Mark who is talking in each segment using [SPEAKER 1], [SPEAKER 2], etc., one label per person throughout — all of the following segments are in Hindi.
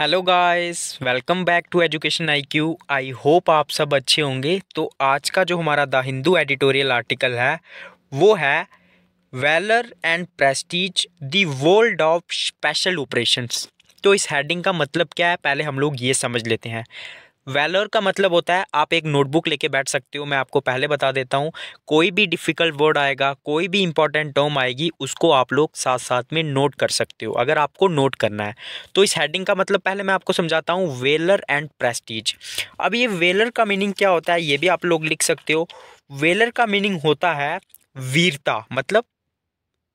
[SPEAKER 1] Hello guys welcome back to education IQ I hope आप सब अच्छे होंगे तो आज का जो हमारा द हिंदू एडिटोरियल आर्टिकल है वो है valour and prestige the world of special operations तो इस हेडिंग का मतलब क्या है पहले हम लोग ये समझ लेते हैं वेलर का मतलब होता है आप एक नोटबुक लेके बैठ सकते हो मैं आपको पहले बता देता हूँ कोई भी डिफ़िकल्ट वर्ड आएगा कोई भी इंपॉर्टेंट टर्म आएगी उसको आप लोग साथ साथ में नोट कर सकते हो अगर आपको नोट करना है तो इस हेडिंग का मतलब पहले मैं आपको समझाता हूँ वेलर एंड प्रेस्टीज अब ये वेलर का मीनिंग क्या होता है ये भी आप लोग लिख सकते हो वेलर का मीनिंग होता है वीरता मतलब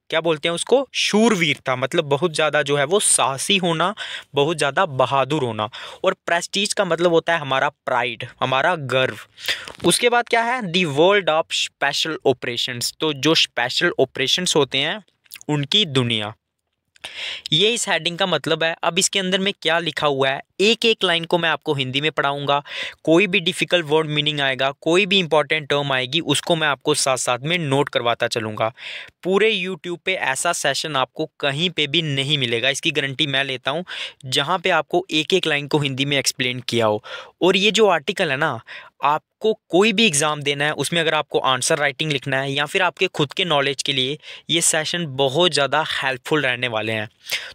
[SPEAKER 1] क्या बोलते हैं उसको शूरवीरता मतलब बहुत ज़्यादा जो है वो साहसी होना बहुत ज़्यादा बहादुर होना और प्रेस्टीज का मतलब होता है हमारा प्राइड हमारा गर्व उसके बाद क्या है the world of special operations तो जो स्पेशल ऑपरेशंस होते हैं उनकी दुनिया ये इस हेडिंग का मतलब है अब इसके अंदर में क्या लिखा हुआ है एक एक लाइन को मैं आपको हिंदी में पढ़ाऊंगा कोई भी डिफ़िकल्ट वर्ड मीनिंग आएगा कोई भी इंपॉर्टेंट टर्म आएगी उसको मैं आपको साथ साथ में नोट करवाता चलूँगा पूरे यूट्यूब पे ऐसा सेशन आपको कहीं पे भी नहीं मिलेगा इसकी गारंटी मैं लेता हूँ जहाँ पर आपको एक एक लाइन को हिंदी में एक्सप्लेन किया हो और ये जो आर्टिकल है ना आपको कोई भी एग्ज़ाम देना है उसमें अगर आपको आंसर राइटिंग लिखना है या फिर आपके खुद के नॉलेज के लिए ये सेशन बहुत ज़्यादा हेल्पफुल रहने वाले हैं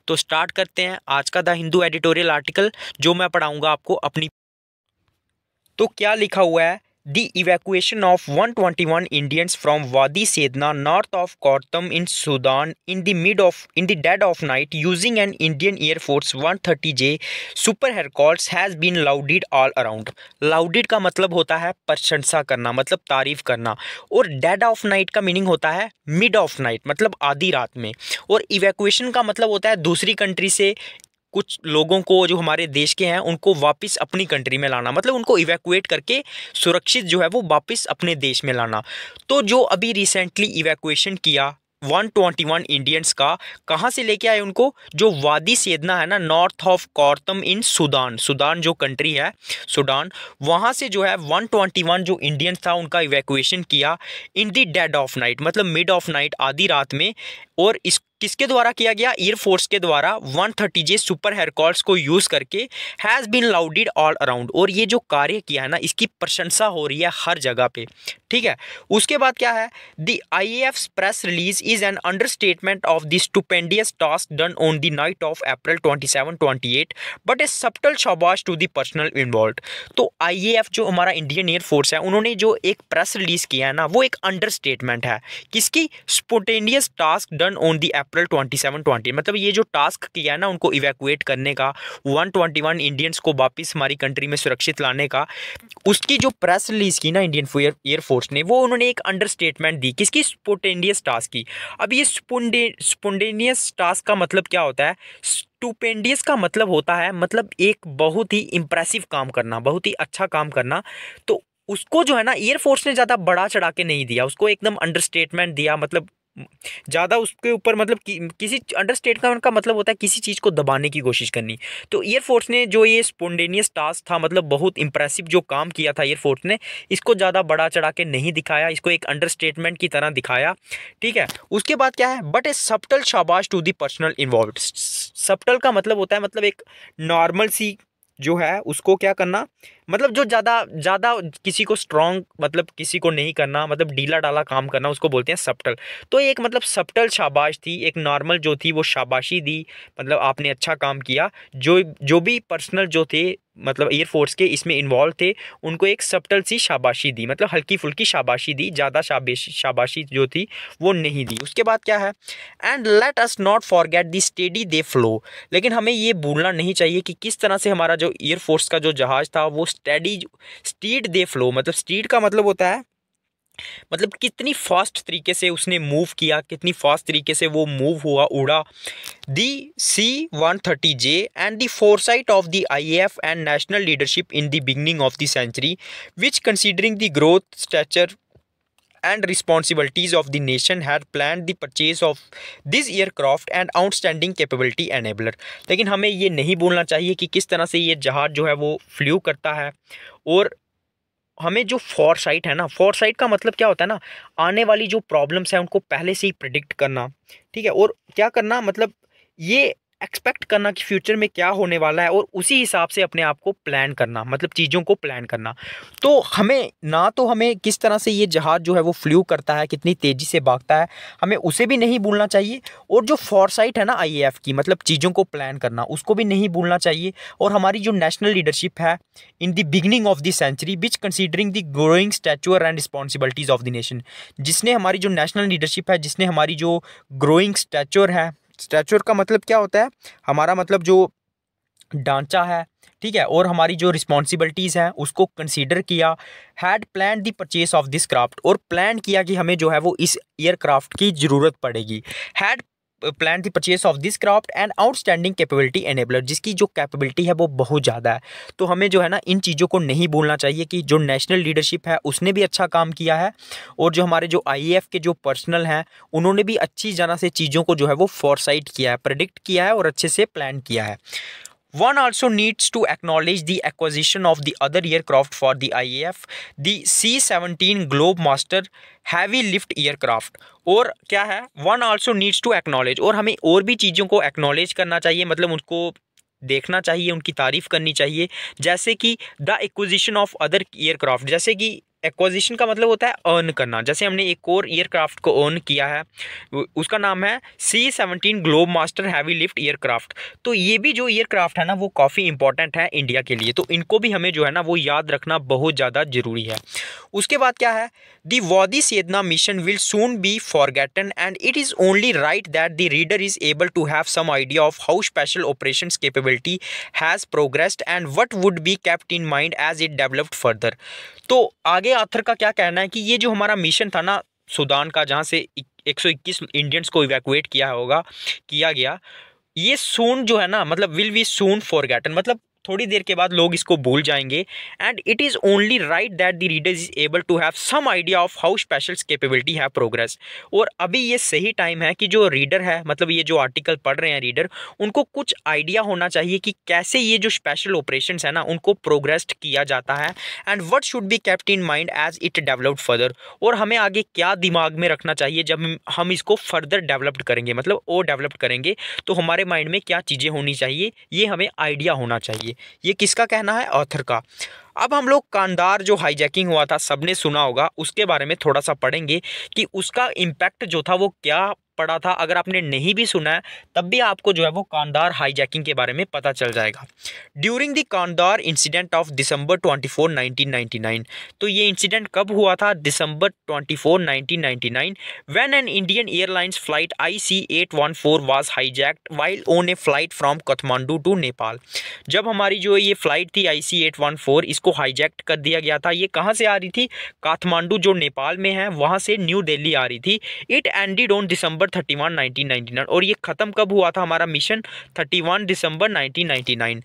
[SPEAKER 1] तो स्टार्ट करते हैं आज का द हिंदू एडिटोरियल आर्टिकल जो मैं पढ़ाऊँगा आपको अपनी तो क्या लिखा हुआ है the evacuation of 121 Indians from Wadi Sedna north of Khartoum in Sudan in the mid of in the dead of night using an Indian Air Force 130J Super Hercules has been lauded all around. Lauded का मतलब होता है प्रशंसा करना मतलब तारीफ करना और डेड ऑफ नाइट का मीनिंग होता है मिड ऑफ नाइट मतलब आधी रात में और इवैक्यूएशन का मतलब होता है दूसरी कंट्री से कुछ लोगों को जो हमारे देश के हैं उनको वापस अपनी कंट्री में लाना मतलब उनको इवैकुएट करके सुरक्षित जो है वो वापस अपने देश में लाना तो जो अभी रिसेंटली इवैकुएशन किया 121 इंडियंस का कहाँ से लेके आए उनको जो वादी सेदना है ना north of Khartoum in Sudan Sudan जो कंट्री है सुडान वहाँ से जो है 121 जो इंडियंस था उनका इवैकुएशन किया in the dead of night मतलब मिड ऑफ नाइट आधी रात में और इस किसके द्वारा किया गया एयरफोर्स के द्वारा 130 जे सुपर हेरकॉल्स को यूज़ करके has been lauded all around और ये जो कार्य किया है ना इसकी प्रशंसा हो रही है हर जगह पे ठीक है उसके बाद क्या है the I F press release is an understatement of the stupendous task done on the night of April twenty seven twenty eight but a subtle शाबाश टू द पर्सनल इन्वॉल्व तो आई जो हमारा इंडियन एयरफोर्स है उन्होंने जो एक प्रेस रिलीज किया है ना वो एक अंडर स्टेटमेंट है किसकी stupendous task done on the April 27 20 मतलब ये जो टास्क किया ना उनको इवैकुएट करने का 121 इंडियंस को वापस हमारी कंट्री में सुरक्षित लाने का उसकी जो प्रेस रिलीज़ की ना इंडियन एयरफोर्स ने वो उन्होंने एक अंडर स्टेटमेंट दी किसकी स्पोटेनियस टास्क की अब ये स्पोंडे स्पोंडेनियस टास्क का मतलब क्या होता है स्टूपेंडियस का मतलब होता है मतलब एक बहुत ही इंप्रेसिव काम करना बहुत ही अच्छा काम करना तो उसको जो है ना एयरफोर्स ने ज़्यादा बड़ा चढ़ा के नहीं दिया उसको एकदम अंडरस्टेटमेंट दिया मतलब ज़्यादा उसके ऊपर मतलब कि, किसी अंडर स्टेटमेंट का मतलब होता है किसी चीज़ को दबाने की कोशिश करनी तो एयरफोर्स ने जो ये स्पोंडेनियस टास्क था मतलब बहुत इंप्रेसिव जो काम किया था एयरफोर्स ने इसको ज़्यादा बड़ा चढ़ा के नहीं दिखाया इसको एक अंडर स्टेटमेंट की तरह दिखाया ठीक है उसके बाद क्या है बट ए सप्टल शाबाश to the personnel involve subtle का मतलब होता है मतलब एक नॉर्मल सी जो है उसको क्या करना मतलब जो ज़्यादा ज़्यादा किसी को स्ट्रॉन्ग मतलब किसी को नहीं करना मतलब डीला डाला काम करना उसको बोलते हैं सप्टल तो एक मतलब सप्टल शाबाश थी एक नॉर्मल जो थी वो शाबाशी दी मतलब आपने अच्छा काम किया जो जो भी पर्सनल जो थे मतलब एयरफोर्स के इसमें इन्वॉल्व थे उनको एक सप्टल सी शाबाशी दी मतलब हल्की फुल्की शाबाशी दी ज़्यादा शाबाशी शाबाशी जो थी वो नहीं दी उसके बाद क्या है and let us not forget the steady they flow लेकिन हमें ये भूलना नहीं चाहिए कि किस तरह से हमारा जो एयरफोर्स का जो जहाज़ था वो स्टेडी स्टीड दे फ्लो मतलब स्टीड का मतलब होता है मतलब कितनी फास्ट तरीके से उसने मूव किया कितनी फास्ट तरीके से वो मूव हुआ उड़ा the C one thirty J and the foresight of the I F and national leadership in the beginning of the century which considering the growth stature and responsibilities of the nation had plan the purchase of this aircraft and outstanding capability enabler लेकिन हमें ये नहीं बोलना चाहिए कि किस तरह से ये जहाज़ जो है वो फ्लू करता है और हमें जो फॉरसाइट है ना फॉरसाइट का मतलब क्या होता है ना आने वाली जो प्रॉब्लम्स हैं उनको पहले से ही प्रिडिक्ट करना ठीक है और क्या करना मतलब ये एक्सपेक्ट करना कि फ्यूचर में क्या होने वाला है और उसी हिसाब से अपने आप को प्लान करना मतलब चीज़ों को प्लान करना तो हमें ना तो हमें किस तरह से ये जहाज़ जो है वो फ्लू करता है कितनी तेज़ी से भागता है हमें उसे भी नहीं भूलना चाहिए और जो फॉरसाइट है ना आई की मतलब चीज़ों को प्लान करना उसको भी नहीं भूलना चाहिए और हमारी जो नेशनल लीडरशिप है in the beginning of the century which considering the growing stature and responsibilities of the nation जिसने हमारी जो नेशनल लीडरशिप है जिसने हमारी जो ग्रोइंग स्टैचुअर है स्टैचर का मतलब क्या होता है हमारा मतलब जो ढांचा है ठीक है और हमारी जो रिस्पॉन्सिबिलिटीज़ हैं उसको कंसीडर किया had plan the purchase of this craft और प्लान किया कि हमें जो है वो इस एयरक्राफ्ट की ज़रूरत पड़ेगी had plan the purchase of this craft and outstanding capability enabler जिसकी जो कैपेबिलिटी है वो बहुत ज़्यादा है तो हमें जो है ना इन चीज़ों को नहीं भूलना चाहिए कि जो नेशनल लीडरशिप है उसने भी अच्छा काम किया है और जो हमारे जो आई e के जो पर्सनल हैं उन्होंने भी अच्छी जना से चीज़ों को जो है वो फॉरसाइट किया है प्रडिक्ट किया है और अच्छे से प्लान किया है One also needs to acknowledge the acquisition of the other aircraft for the IAF, the C-17 Globemaster heavy lift aircraft. और क्या है one also needs to acknowledge और हमें और भी चीज़ों को एक्नॉलेज करना चाहिए मतलब उनको देखना चाहिए उनकी तारीफ़ करनी चाहिए जैसे कि the acquisition of other aircraft जैसे कि एक्विजिशन का मतलब होता है अर्न करना जैसे हमने एक और एयरक्राफ्ट को अर्न किया है उसका नाम है C seventeen Globemaster heavy lift aircraft तो ये भी जो एयरक्राफ्ट है ना वो काफ़ी इंपॉर्टेंट है इंडिया के लिए तो इनको भी हमें जो है ना वो याद रखना बहुत ज़्यादा ज़रूरी है उसके बाद क्या है the Wadi Seidna mission will soon be forgotten and it is only right that the reader is able to have some idea of how special operation capability has progressed and what would be kept in mind as it developed further तो आगे आथर का क्या कहना है कि ये जो हमारा मिशन था ना सूडान का जहाँ से 121 इंडियंस को इवैकुएट किया होगा किया गया ये सून जो है ना मतलब विल वी सून फॉरगेटन मतलब थोड़ी देर के बाद लोग इसको भूल जाएंगे and it is only right that the reader is able to have some idea of how special capability है प्रोग्रेस और अभी ये सही टाइम है कि जो रीडर है मतलब ये जो आर्टिकल पढ़ रहे हैं रीडर उनको कुछ आइडिया होना चाहिए कि कैसे ये जो स्पेशल ऑपरेशन है ना उनको प्रोग्रेस्ड किया जाता है and what should be kept in mind as it developed further और हमें आगे क्या दिमाग में रखना चाहिए जब हम इसको फर्दर डेवलप्ड करेंगे मतलब और डेवलप्ड करेंगे तो हमारे माइंड में क्या चीज़ें होनी चाहिए ये हमें आइडिया होना चाहिए चाहिए ये किसका कहना है ऑथर का अब हम लोग कानदार जो हाईजैकिंग हुआ था सबने सुना होगा उसके बारे में थोड़ा सा पढ़ेंगे कि उसका इम्पैक्ट जो था वो क्या पड़ा था अगर आपने नहीं भी सुना है तब भी आपको जो है वो कांदार हाईजैकिंग के बारे में पता चल जाएगा during the Kandahar incident of December 24 1999 तो ये इंसिडेंट कब हुआ था दिसंबर 24 1999 when an Indian Airlines flight I C eight one four was hijacked while on a flight from Kathmandu to Nepal जब हमारी जो ये फ्लाइट थी I C eight one four इसको हाईजैक्ट कर दिया गया था ये कहाँ से आ रही थी काठमांडू जो नेपाल में है वहाँ से न्यू दिल्ली आ रही थी it ended on December December thirty one nineteen ninety nine और ये ख़त्म कब हुआ था हमारा mission thirty one December nineteen ninety nine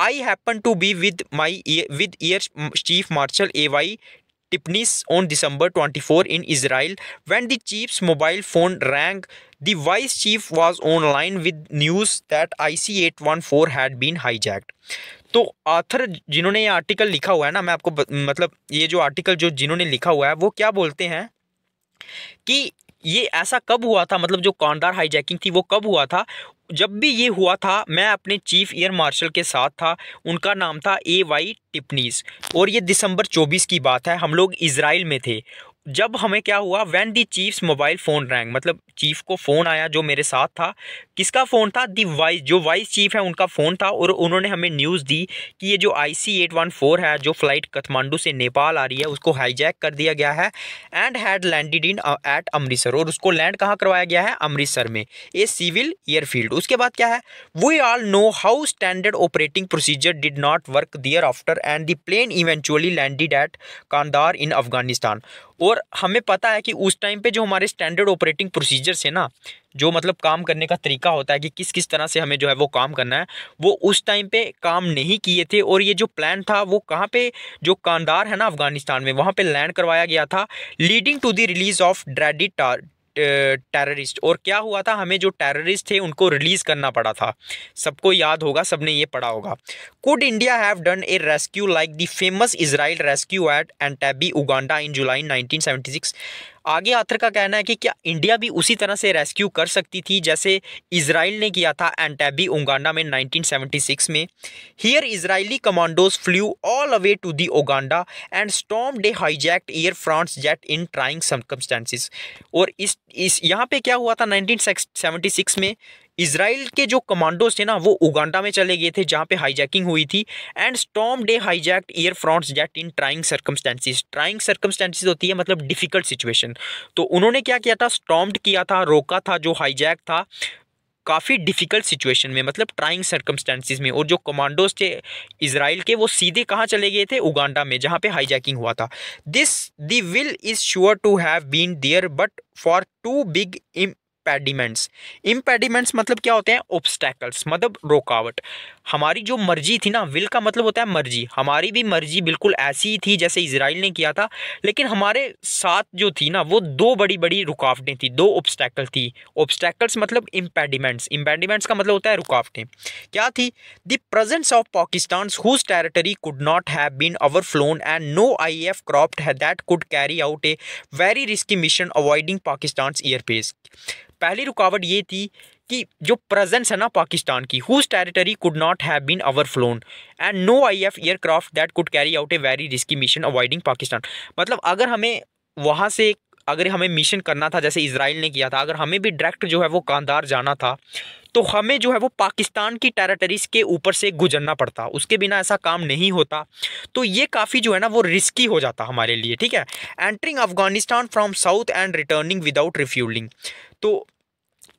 [SPEAKER 1] I happen to be with my with air chief marshal A Y Tipnis on December 24 in Israel when the chief's mobile phone rang. The vice chief was online with news that IC814 had been hijacked. तो आथर जिन्होंने ये आर्टिकल लिखा हुआ है ना मैं आपको मतलब ये जो आर्टिकल जो जिन्होंने लिखा हुआ है वो क्या बोलते हैं कि ये ऐसा कब हुआ था मतलब जो कांडार हाईजैकिंग थी वो कब हुआ था जब भी ये हुआ था मैं अपने चीफ एयर मार्शल के साथ था उनका नाम था ए वाई टिपनीस और ये दिसंबर 24 की बात है हम लोग इसराइल में थे जब हमें क्या हुआ when the chief's mobile phone rang मतलब चीफ को फ़ोन आया जो मेरे साथ था किसका फ़ोन था दी वाइस जो वाइस चीफ है उनका फ़ोन था और उन्होंने हमें न्यूज़ दी कि ये जो I C eight one four है जो फ़्लाइट कथमांडू से नेपाल आ रही है उसको हाईजैक कर दिया गया है and had landed in at Amritsar और उसको लैंड कहाँ करवाया गया है अमृतसर में ए सिविल एयरफील्ड उसके बाद क्या है we all know how standard operating procedure did not work there after and the plane eventually landed at Kandahar in Afghanistan और हमें पता है कि उस टाइम पे जो हमारे स्टैंडर्ड ऑपरेटिंग प्रोसीजर्स है ना जो मतलब काम करने का तरीका होता है कि किस किस तरह से हमें जो है वो काम करना है वो उस टाइम पे काम नहीं किए थे और ये जो प्लान था वो कहाँ पे जो कांदार है ना अफगानिस्तान में वहाँ पे लैंड करवाया गया था leading to the release of dreaded terrorist और क्या हुआ था हमें जो टेररिस्ट थे उनको रिलीज़ करना पड़ा था सबको याद होगा सबने ये पढ़ा होगा could India have done a rescue like the famous Israel rescue at Entebbe Uganda in July nineteen आगे आथर का कहना है कि क्या इंडिया भी उसी तरह से रेस्क्यू कर सकती थी जैसे इसराइल ने किया था एंटेबी उगांडा में 1976 में here Israeli commandos flew all away to the Uganda and stormed the hijacked Air France jet in trying circumstances और इस इस यहाँ पे क्या हुआ था 1976 में इसराइल के जो कमांडोज थे ना वो उगांडा में चले गए थे जहाँ पे हाईजैकिंग हुई थी and stormed the hijacked Air France jet in trying circumstances trying circumstances होती है मतलब डिफिकल्ट सिचुएशन तो उन्होंने क्या किया था स्टॉम्ड किया था रोका था जो हाईजैक था काफ़ी डिफ़िकल्ट सिचुएशन में मतलब ट्राइंग सर्कमस्टेंसेज में और जो कमांडोज थे इसराइल के वो सीधे कहाँ चले गए थे उगांडा में जहाँ पे हाईजैकिंग हुआ था this the will is sure to have been there but for two big im impediments impediments मतलब क्या होते हैं ऑब्स्टैकल्स मतलब रुकावट हमारी जो मर्जी थी ना विल का मतलब होता है मर्जी हमारी भी मर्जी बिल्कुल ऐसी ही थी जैसे इसराइल ने किया था लेकिन हमारे साथ जो थी ना वो दो बड़ी बड़ी रुकावटें थी दो ऑब्स्टैकल थी ऑब्स्टैकल्स मतलब इम्पेडिमेंट्स इम्पेडिमेंट्स का मतलब होता है रुकावटें क्या थी the presence of Pakistan whose territory could not have been overflown and no I F cropped है that could carry out a very risky mission avoiding Pakistan airspace पहली रुकावट ये थी कि जो प्रेजेंस है ना पाकिस्तान की whose territory could not have been flown and no I F aircraft that could carry out a very risky mission avoiding Pakistan मतलब अगर हमें वहाँ से अगर हमें मिशन करना था जैसे इसराइल ने किया था अगर हमें भी डायरेक्ट जो है वो कांदार जाना था तो हमें जो है वो पाकिस्तान की टेरिटरीज के ऊपर से गुजरना पड़ता उसके बिना ऐसा काम नहीं होता तो ये काफ़ी जो है ना वो रिस्की हो जाता हमारे लिए ठीक है entering Afghanistan from south and returning without refuelling तो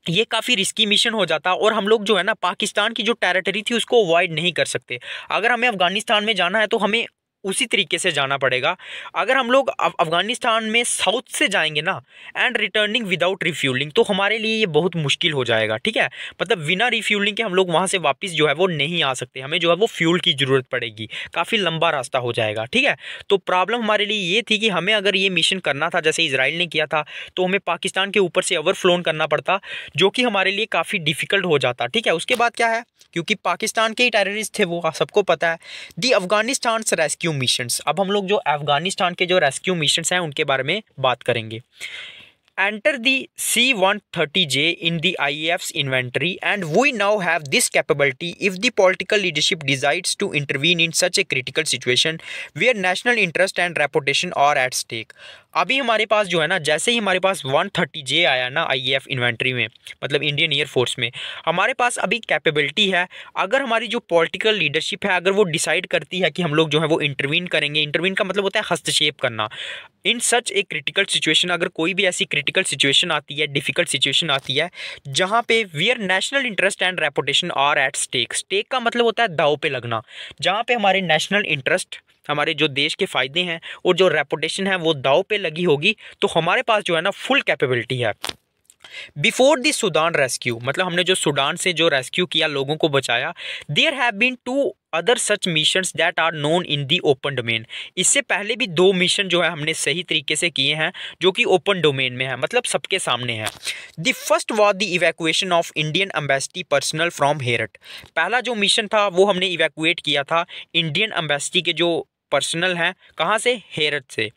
[SPEAKER 1] ये काफ़ी रिस्की मिशन हो जाता और हम लोग जो है ना पाकिस्तान की जो टेरिटरी थी उसको अवॉइड नहीं कर सकते अगर हमें अफगानिस्तान में जाना है तो हमें उसी तरीके से जाना पड़ेगा अगर हम लोग अफ़गानिस्तान में साउथ से जाएंगे ना एंड रिटर्निंग विदाउट रिफ्यूलिंग तो हमारे लिए ये बहुत मुश्किल हो जाएगा ठीक है मतलब बिना रिफ्यूलिंग के हम लोग वहाँ से वापस जो है वो नहीं आ सकते हमें जो है वो फ्यूल की ज़रूरत पड़ेगी काफ़ी लंबा रास्ता हो जाएगा ठीक है तो प्रॉब्लम हमारे लिए ये थी कि हमें अगर ये मिशन करना था जैसे इसराइल ने किया था तो हमें पाकिस्तान के ऊपर से ओवरफ्लोन करना पड़ता जो कि हमारे लिए काफ़ी डिफ़िकल्ट हो जाता ठीक है उसके बाद क्या है क्योंकि पाकिस्तान के ही टेररिस्ट थे वो सबको पता है the Afghanistan rescue rescue missions अब हम लोग जो अफगानिस्तान के जो रेस्क्यू मिशंस हैं उनके बारे में बात करेंगे enter the C-130J in the IAF's inventory and we now have this capability if the political leadership decides to intervene in such a critical situation where national interest and reputation are at stake. अभी हमारे पास जो है ना जैसे ही हमारे पास थर्टी जे आया ना एफ इन्वेंट्री में मतलब इंडियन एयरफोर्स में हमारे पास अभी कैपेबिलिटी है अगर हमारी जो पॉलिटिकल लीडरशिप है अगर वो डिसाइड करती है कि हम लोग जो है वो इंटरवीन करेंगे इंटरवीन का मतलब होता है हस्तक्षेप करना इन सच ए क्रिटिकल सिचुएशन अगर कोई भी ऐसी क्रिटिकल सिचुएशन आती है डिफ़िकल्ट सिचुएशन आती है जहाँ पे where national interest and reputation are at stake stake का मतलब होता है दाव पे लगना जहाँ पे हमारे नेशनल इंटरेस्ट हमारे जो देश के फ़ायदे हैं और जो रेपुटेशन है वो दाव पे लगी होगी तो हमारे पास जो है ना फुल कैपेबिलिटी है बिफोर द सूडान रेस्क्यू मतलब हमने जो सूडान से जो रेस्क्यू किया लोगों को बचाया there have been two other such mission that are known in the open domain इससे पहले भी दो मिशन जो है हमने सही तरीके से किए हैं जो कि ओपन डोमेन में है मतलब सबके सामने है the first was the evacuation of Indian embassy personnel from Herat पहला जो मिशन था वो हमने इवैकुएट किया था इंडियन एम्बेसडी के जो पर्सनल हैं कहाँ से हेरत से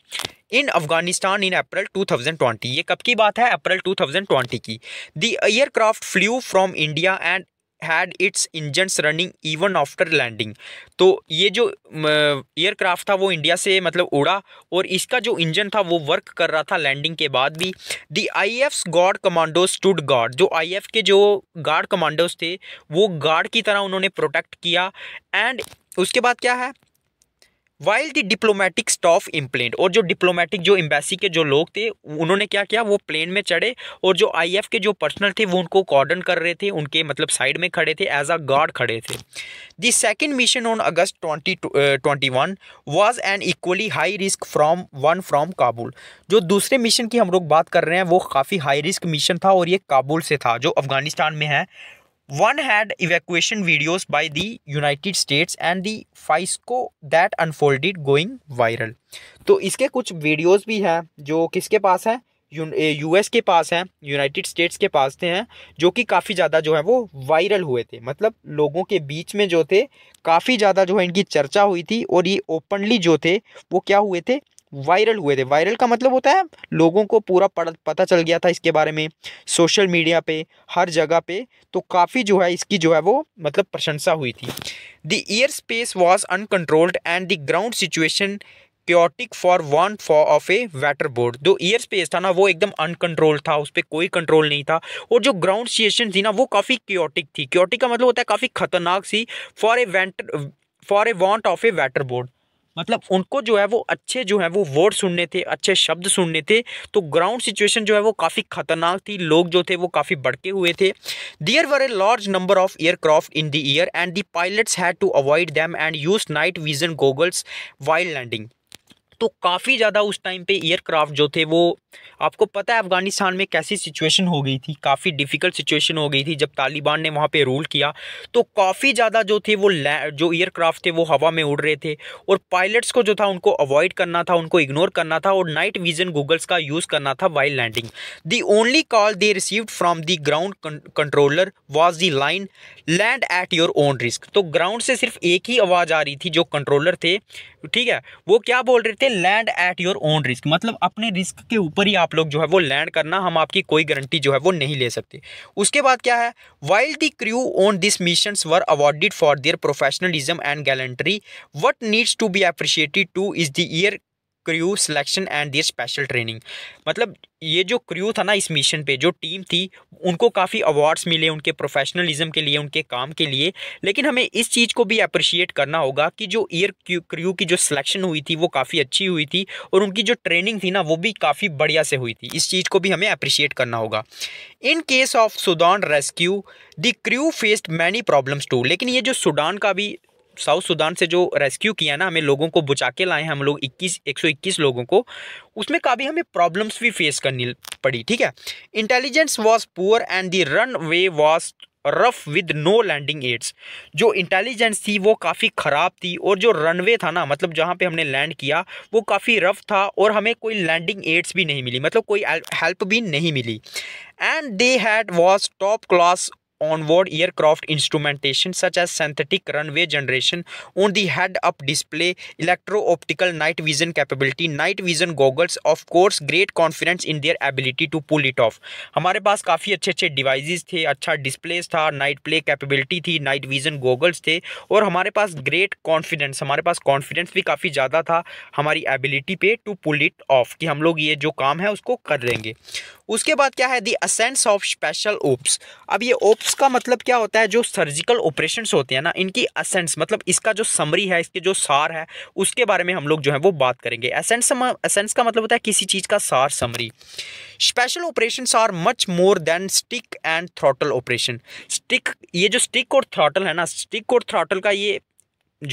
[SPEAKER 1] इन अफगानिस्तान इन अप्रैल 2020 ये कब की बात है अप्रैल 2020 की the aircraft flew from India and had its engines running even after landing तो ये जो एयरक्राफ्ट था वो इंडिया से मतलब उड़ा और इसका जो इंजन था वो वर्क कर रहा था लैंडिंग के बाद भी the I F guard commando stood guard जो आई एफ के जो गार्ड कमांडोज थे वो गार्ड की तरह उन्होंने प्रोटेक्ट किया एंड उसके बाद क्या है while the diplomatic staff in plane और जो डिप्लोमेटिक जो एम्बेसी के जो लोग थे उन्होंने क्या किया वो प्लेन में चढ़े और जो एफ के जो पर्सनल थे वो उनको कॉर्डन कर रहे थे उनके मतलब साइड में खड़े थे एज अ गार्ड खड़े थे the second mission on August twenty twenty one was an equally high risk from one from Kabul जो दूसरे मिशन की हम लोग बात कर रहे हैं वो काफ़ी हाई रिस्क मिशन था और ये काबुल से था जो अफगानिस्तान में है One had evacuation videos by the United States and the fiasco that unfolded going viral तो इसके कुछ वीडियोस भी हैं जो किसके पास हैं यूएस के पास हैं यूनाइटेड स्टेट्स के पास थे हैं जो कि काफ़ी ज़्यादा जो है वो वायरल हुए थे मतलब लोगों के बीच में जो थे काफ़ी ज़्यादा जो है इनकी चर्चा हुई थी और ये ओपनली जो थे वो क्या हुए थे वायरल हुए थे वायरल का मतलब होता है लोगों को पूरा पता चल गया था इसके बारे में सोशल मीडिया पे हर जगह पे तो काफ़ी जो है इसकी जो है वो मतलब प्रशंसा हुई थी the air space was uncontrolled and the ground situation chaotic for one for of a water board जो एयर स्पेस था ना वो एकदम अनकंट्रोल था उस पर कोई कंट्रोल नहीं था और जो ग्राउंड सिचुएशन थी ना वो काफ़ी क्योटिक थी क्योटिक का मतलब होता है काफ़ी खतरनाक सी for a want for a want of a water board मतलब उनको जो है वो अच्छे जो है वो वर्ड सुनने थे अच्छे शब्द सुनने थे तो ग्राउंड सिचुएशन जो है वो काफ़ी खतरनाक थी लोग जो थे वो काफ़ी बढ़के हुए थे there were a large number of aircraft in the air and the pilots had to avoid them and use night vision goggles while landing तो काफ़ी ज़्यादा उस टाइम पे एयरक्राफ्ट जो थे वो आपको पता है अफगानिस्तान में कैसी सिचुएशन हो गई थी काफ़ी डिफ़िकल्ट सिचुएशन हो गई थी जब तालिबान ने वहाँ पे रूल किया तो काफ़ी ज़्यादा जो थे वो जो एयरक्राफ्ट थे वो हवा में उड़ रहे थे और पायलट्स को जो था उनको अवॉइड करना था उनको इग्नोर करना था और नाइट विजन गूगल्स का यूज़ करना था while landing the only call they received from the ground controller was the line land at your own risk तो ग्राउंड से सिर्फ एक ही आवाज़ आ रही थी जो कंट्रोलर थे ठीक है वो क्या बोल रहे थे land at your own risk मतलब अपने रिस्क के ऊपर पर ही आप लोग जो है वो लैंड करना हम आपकी कोई गारंटी जो है वो नहीं ले सकते उसके बाद क्या है while the crew on this mission were awarded for their professionalism and gallantry what needs to be appreciated too is the air crew selection and their special training मतलब ये जो क्रू था ना इस मिशन पे जो टीम थी उनको काफ़ी अवार्ड्स मिले उनके प्रोफेशनलिज्म के लिए उनके काम के लिए लेकिन हमें इस चीज़ को भी अप्रिशिएट करना होगा कि जो ईयर क्रू की जो सिलेक्शन हुई थी वो काफ़ी अच्छी हुई थी और उनकी जो ट्रेनिंग थी ना वो भी काफ़ी बढ़िया से हुई थी इस चीज़ को भी हमें अप्रिशिएट करना होगा in case of Sudan rescue the crew faced many problems too लेकिन ये जो सुडान का भी साउथ सुदान से जो रेस्क्यू किया ना हमें लोगों को बचा के लाए हम लोग 21 121 लोगों को उसमें काफ़ी हमें प्रॉब्लम्स भी फेस करनी पड़ी ठीक है intelligence was poor and the runway was rough with no landing aids जो इंटेलिजेंस थी वो काफ़ी ख़राब थी और जो रनवे था ना मतलब जहाँ पे हमने लैंड किया वो काफ़ी रफ था और हमें कोई लैंडिंग एड्स भी नहीं मिली मतलब कोई हेल्प भी नहीं मिली and they had was top class onboard aircraft instrumentation such as synthetic runway generation on the head-up display, electro-optical night vision capability, night vision goggles, of course great confidence in their ability to pull it off. हमारे पास काफ़ी अच्छे अच्छे डिवाइसेस थे अच्छा डिस्प्लेस था नाइट प्ले कैपेबिलिटी थी नाइट विजन गॉगल्स थे और हमारे पास ग्रेट कॉन्फिडेंस हमारे पास कॉन्फिडेंस भी काफ़ी ज़्यादा था हमारी एबिलिटी पे टू पुल इट ऑफ कि हम लोग ये जो काम है उसको कर लेंगे उसके बाद क्या है the absence of special ops अब ये ओप्स एसेंट्स का मतलब क्या होता है जो सर्जिकल ऑपरेशंस होते हैं ना इनकी असेंस मतलब इसका जो समरी है इसके जो सार है उसके बारे में हम लोग जो है वो बात करेंगे एसेंट्स एसेंट्स का मतलब होता है किसी चीज़ का सार summary special operation are much more than stick and throttle operation stick ये जो स्टिक और थ्रॉटल है ना स्टिक और थ्रॉटल का ये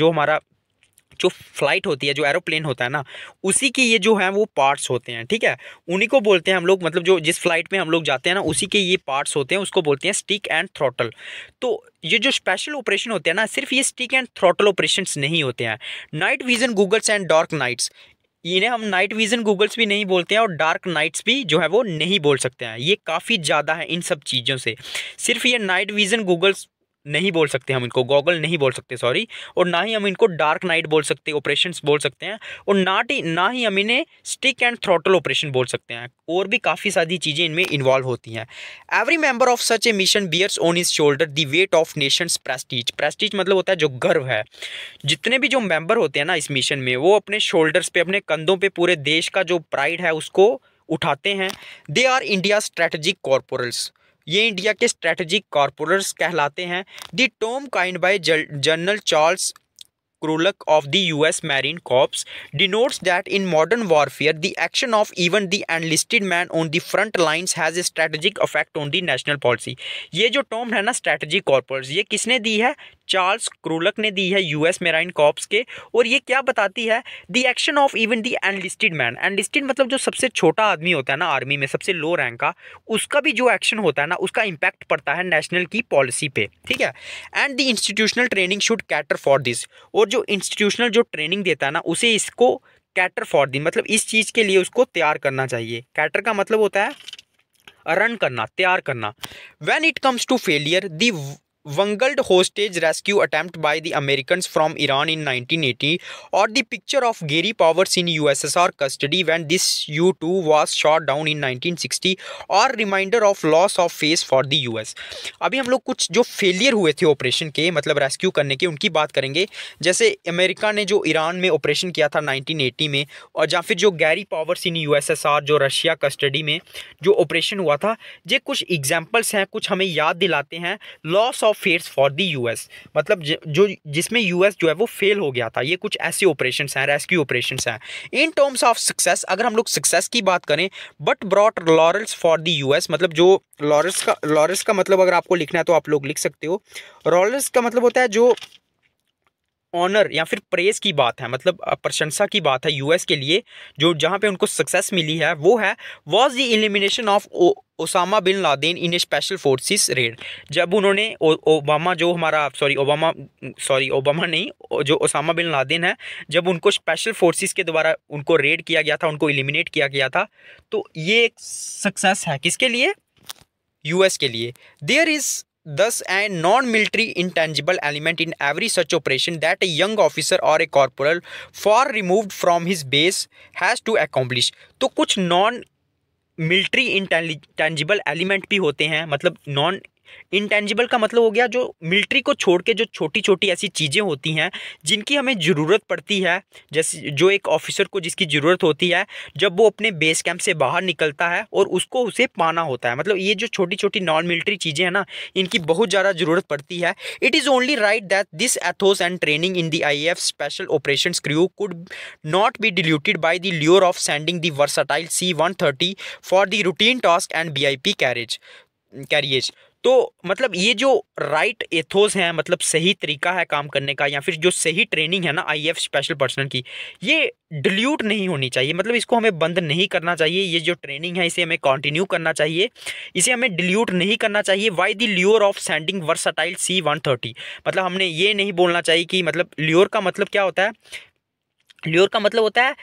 [SPEAKER 1] जो हमारा जो फ्लाइट होती है जो एरोप्लेन होता है ना उसी के ये जो है वो पार्ट्स होते हैं ठीक है उन्हीं को बोलते हैं हम लोग मतलब जो जिस फ्लाइट में हम लोग जाते हैं ना उसी के ये पार्ट्स होते हैं उसको बोलते हैं स्टिक एंड थ्रोटल तो ये जो स्पेशल ऑपरेशन होते हैं ना सिर्फ ये स्टिक एंड थ्रोटल ऑपरेशन नहीं होते हैं night vision goggles and dark nights इन्हें हम नाइट विजन गूगल्स भी नहीं बोलते हैं और डार्क नाइट्स भी जो है वो नहीं बोल सकते हैं ये काफ़ी ज़्यादा है इन सब चीज़ों से सिर्फ ये नाइट विजन गूगल्स नहीं बोल सकते हम इनको गॉगल नहीं बोल सकते सॉरी और ना ही हम इनको डार्क नाइट बोल सकते ऑपरेशन बोल सकते हैं और नाट ना ही हम इन्हें स्टिक एंड थ्रोटल ऑपरेशन बोल सकते हैं और भी काफ़ी सारी चीज़ें इनमें इन्वॉल्व होती हैं every member of such a mission bears on his shoulder the weight of nation's prestige prestige मतलब होता है जो गर्व है जितने भी जो मेंबर होते हैं ना इस मिशन में वो अपने शोल्डर्स पे अपने कंधों पे पूरे देश का जो प्राइड है उसको उठाते हैं they are India strategic corporals ये इंडिया के स्ट्रेटजिक कॉरपोरेट्स कहलाते हैं the term coined by general Charles Krulak of the US Marine Corps denotes that in modern warfare the action of even the enlisted man on the front lines has a strategic effect on the national policy ये जो टॉम है ना स्ट्रेटजिक कॉरपोरेट्स ये किसने दी है चार्ल्स क्रोलक ने दी है यूएस मेराइन कॉप्स के और ये क्या बताती है the action of even the enlisted man enlisted मतलब जो सबसे छोटा आदमी होता है ना आर्मी में सबसे लो रैंक का उसका भी जो एक्शन होता है ना उसका इम्पैक्ट पड़ता है नेशनल की पॉलिसी पे ठीक है and the institutional training should cater for this और जो इंस्टीट्यूशनल जो ट्रेनिंग देता है ना उसे इसको कैटर फॉर दिन मतलब इस चीज़ के लिए उसको तैयार करना चाहिए कैटर का मतलब होता है रन करना तैयार करना when it comes to failure the bungled hostage rescue attempt by the American from Iran in 1980 Gary Powers in U S S R custody when this U two was shot down in nineteen sixty और reminder of loss of face for the U S अभी हम लोग कुछ जो फेलियर हुए थे ऑपरेशन के मतलब रेस्क्यू करने के उनकी बात करेंगे जैसे अमेरिका ने जो ईरान में ऑपरेशन किया था नाइनटीन एटी में और या फिर जो Gary Powers in U S S R जो रशिया कस्टडी में जो ऑपरेशन हुआ था ये कुछ एग्जाम्पल्स हैं कुछ हमें याद दिलाते हैं loss of affairs for the US मतलब जो जिसमें यूएस जो है वो फेल हो गया था ये कुछ ऐसे ऑपरेशन हैं रेस्क्यू ऑपरेशन हैं इन टर्म्स ऑफ सक्सेस अगर हम लोग सक्सेस की बात करें but brought laurels for the US मतलब जो लॉरल्स का लॉरल्स का मतलब अगर आपको लिखना है तो आप लोग लिख सकते हो रॉलर्स का मतलब होता है जो ऑनर या फिर प्रेस की बात है मतलब प्रशंसा की बात है यूएस के लिए जो जहाँ पे उनको सक्सेस मिली है वो है was the elimination of Osama bin Laden in special forces raid जब उन्होंने ओबामा जो हमारा सॉरी ओबामा सॉरी ओबामा नहीं जो ओसामा बिन लादेन है जब उनको स्पेशल फोर्सेस के द्वारा उनको रेड किया गया था उनको एलिमिनेट किया गया था तो ये एक सक्सेस है किसके लिए यूएस के लिए there is this and non military intangible element in every such operation that a young officer or a corporal far removed from his base has to accomplish तो कुछ नॉन मिलिट्री इंटेंजिबल एलिमेंट भी होते हैं मतलब नॉन इंटेंजिबल का मतलब हो गया जो मिलिट्री को छोड़ के जो छोटी छोटी ऐसी चीज़ें होती हैं जिनकी हमें ज़रूरत पड़ती है जैसे जो एक ऑफिसर को जिसकी ज़रूरत होती है जब वो अपने बेस कैंप से बाहर निकलता है और उसको उसे पाना होता है मतलब ये जो छोटी छोटी नॉन मिलिट्री चीज़ें हैं ना इनकी बहुत ज़्यादा ज़रूरत पड़ती है it is only right that this ethos and training in the I F special operation crew could not be diluted by the lure of sending the versatile C one thirty for the routine task and B I P carriage carriage तो मतलब ये जो राइट एथोस हैं मतलब सही तरीका है काम करने का या फिर जो सही ट्रेनिंग है ना आईएफ स्पेशल पर्सनल की ये डिल्यूट नहीं होनी चाहिए मतलब इसको हमें बंद नहीं करना चाहिए ये जो ट्रेनिंग है इसे हमें कंटिन्यू करना चाहिए इसे हमें डिल्यूट नहीं करना चाहिए by the lure of sending versatile C one thirty मतलब हमने ये नहीं बोलना चाहिए कि मतलब ल्योर का मतलब क्या होता है ल्योर का मतलब होता है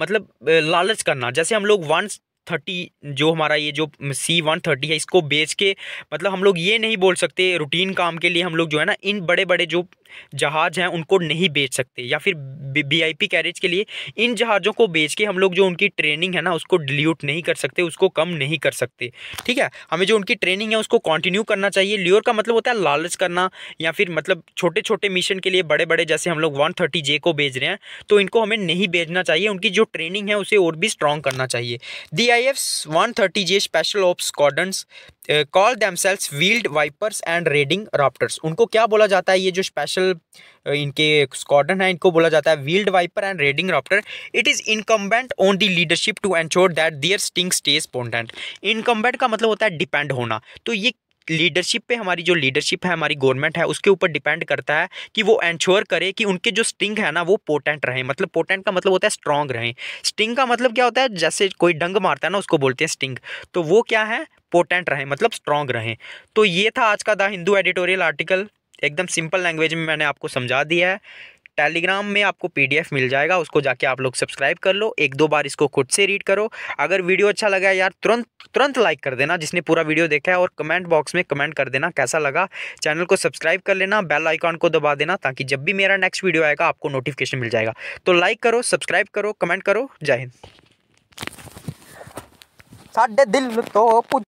[SPEAKER 1] मतलब लालच करना जैसे हम लोग वन थर्टी जो हमारा ये जो सी वन थर्टी है इसको बेच के मतलब हम लोग ये नहीं बोल सकते रूटीन काम के लिए हम लोग जो है ना इन बड़े बड़े जो जहाज़ हैं उनको नहीं बेच सकते या फिर वीआईपी कैरेज के लिए इन जहाज़ों को बेच के हम लोग जो उनकी ट्रेनिंग है ना उसको डिल्यूट नहीं कर सकते उसको कम नहीं कर सकते ठीक है हमें जो उनकी ट्रेनिंग है उसको कॉन्टिन्यू करना चाहिए ल्योर का मतलब होता है लालच करना या फिर मतलब छोटे छोटे मिशन के लिए बड़े बड़े जैसे हम लोग वन थर्टी जे को भेज रहे हैं तो इनको हमें नहीं भेजना चाहिए उनकी जो ट्रेनिंग है उसे और भी स्ट्रॉन्ग करना चाहिए D I F one thirty J special of squadrons call themselves wheeled vipers and raiding raptors उनको क्या बोला जाता है ये जो स्पेशल इनके स्क्वाडन है इनको बोला जाता है wheeled viper and raiding raptor it is incumbent on the leadership to ensure that their sting stays potent incumbent का मतलब होता है डिपेंड होना तो ये लीडरशिप पे हमारी जो लीडरशिप है हमारी गवर्नमेंट है उसके ऊपर डिपेंड करता है कि वो एंश्योर करे कि उनके जो स्टिंग है ना वो पोटेंट रहें मतलब पोटेंट का मतलब होता है स्ट्रांग रहें स्टिंग का मतलब क्या होता है जैसे कोई डंग मारता है ना उसको बोलते हैं स्टिंग तो वो क्या है पोटेंट रहें मतलब स्ट्रांग रहें तो ये था आज का द हिंदू एडिटोरियल आर्टिकल एकदम सिंपल लैंग्वेज में मैंने आपको समझा दिया है टेलीग्राम में आपको पीडीएफ मिल जाएगा उसको जाके आप लोग सब्सक्राइब कर लो एक दो बार इसको खुद से रीड करो अगर वीडियो अच्छा लगा यार तुरंत तुरंत लाइक कर देना जिसने पूरा वीडियो देखा है और कमेंट बॉक्स में कमेंट कर देना कैसा लगा चैनल को सब्सक्राइब कर लेना बेल आइकॉन को दबा देना ताकि जब भी मेरा नेक्स्ट वीडियो आएगा आपको नोटिफिकेशन मिल जाएगा तो लाइक करो सब्सक्राइब करो कमेंट करो जय हिंद साढ़े दिल तो